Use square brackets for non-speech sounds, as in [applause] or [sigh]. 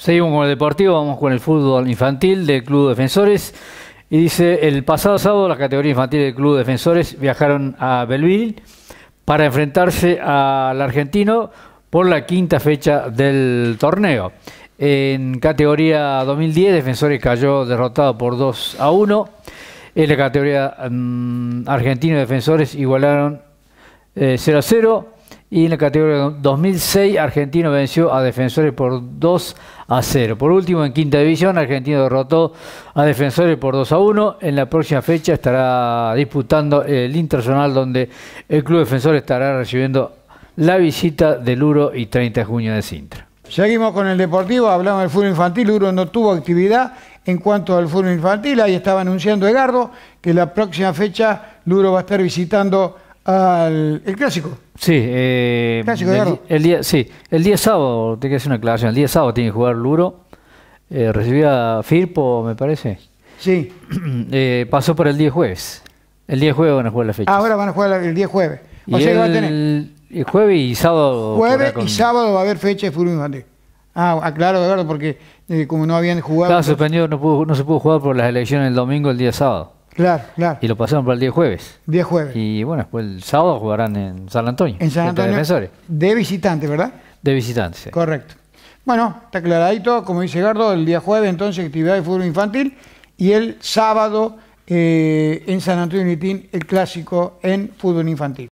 Seguimos con el deportivo, vamos con el fútbol infantil del Club Defensores. Y dice, el pasado sábado la categoría infantil del Club Defensores viajaron a Belville para enfrentarse al argentino por la quinta fecha del torneo. En categoría 2010, Defensores cayó derrotado por 2 a 1. En la categoría argentina mm, argentino, Defensores igualaron 0 eh, a 0. Y en la categoría 2006, Argentino venció a Defensores por 2 a 0. Por último, en quinta división, Argentino derrotó a Defensores por 2 a 1. En la próxima fecha estará disputando el Internacional, donde el Club Defensor estará recibiendo la visita de Luro y 30 de junio de Sintra. Seguimos con el deportivo, hablamos del fútbol infantil. Luro no tuvo actividad en cuanto al fútbol infantil. Ahí estaba anunciando Egardo que la próxima fecha Luro va a estar visitando al el clásico Sí, eh, el, día, sí, el día sábado, te que hacer una aclaración, el día sábado tiene que jugar Luro, eh, recibía Firpo, me parece. Sí. [clears throat] Eh, pasó por el día jueves. El día jueves van a jugar la fecha. Ah, ahora van a jugar el día jueves. O sea a tener. El jueves y sábado. Jueves y sábado va a haber fecha de fútbol Ah, aclaro, ah, verdad porque eh, como no habían jugado. Estaba suspendido, no, pudo, no se pudo jugar por las elecciones el domingo, el día sábado. Claro, claro. Y lo pasaron para el día jueves. Día jueves. Y bueno, después el sábado jugarán en San Antonio. En San Antonio. De visitantes, ¿verdad? De visitantes, sí. Correcto. Bueno, está aclaradito, como dice Gardo, el día jueves entonces actividad de fútbol infantil y el sábado eh, en San Antonio Unitín el clásico en fútbol infantil.